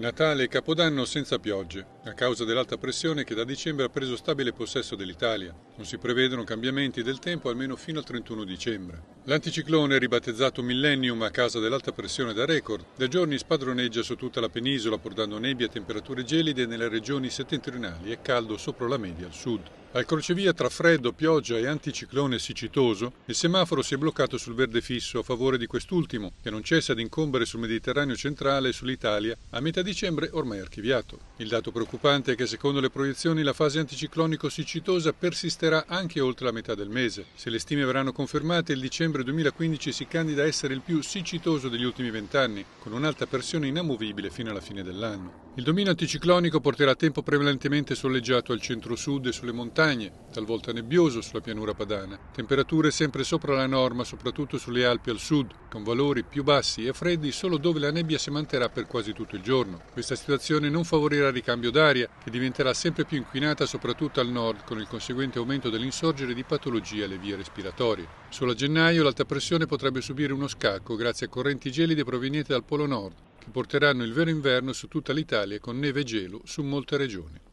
Natale e Capodanno senza piogge, a causa dell'alta pressione che da dicembre ha preso stabile possesso dell'Italia. Non si prevedono cambiamenti del tempo almeno fino al 31 dicembre. L'anticiclone, ribattezzato Millennium a causa dell'alta pressione da record, da giorni spadroneggia su tutta la penisola portando nebbia e temperature gelide nelle regioni settentrionali e caldo sopra la media al sud. Al crocevia tra freddo, pioggia e anticiclone siccitoso, il semaforo si è bloccato sul verde fisso a favore di quest'ultimo, che non cessa di incombere sul Mediterraneo centrale e sull'Italia, a metà dicembre ormai archiviato. Il dato preoccupante è che secondo le proiezioni la fase anticiclonico siccitosa persisterà anche oltre la metà del mese. Se le stime verranno confermate, il dicembre 2015 si candida a essere il più siccitoso degli ultimi vent'anni, con un'alta pressione inamovibile fino alla fine dell'anno. Il dominio anticiclonico porterà tempo prevalentemente soleggiato al centro-sud e sulle montagne montagne, talvolta nebbioso sulla pianura padana, temperature sempre sopra la norma, soprattutto sulle Alpi al sud, con valori più bassi e freddi solo dove la nebbia si manterrà per quasi tutto il giorno. Questa situazione non favorirà il ricambio d'aria, che diventerà sempre più inquinata soprattutto al nord, con il conseguente aumento dell'insorgere di patologie alle vie respiratorie. Solo a gennaio l'alta pressione potrebbe subire uno scacco grazie a correnti gelide provenienti dal Polo Nord, che porteranno il vero inverno su tutta l'Italia con neve e gelo su molte regioni.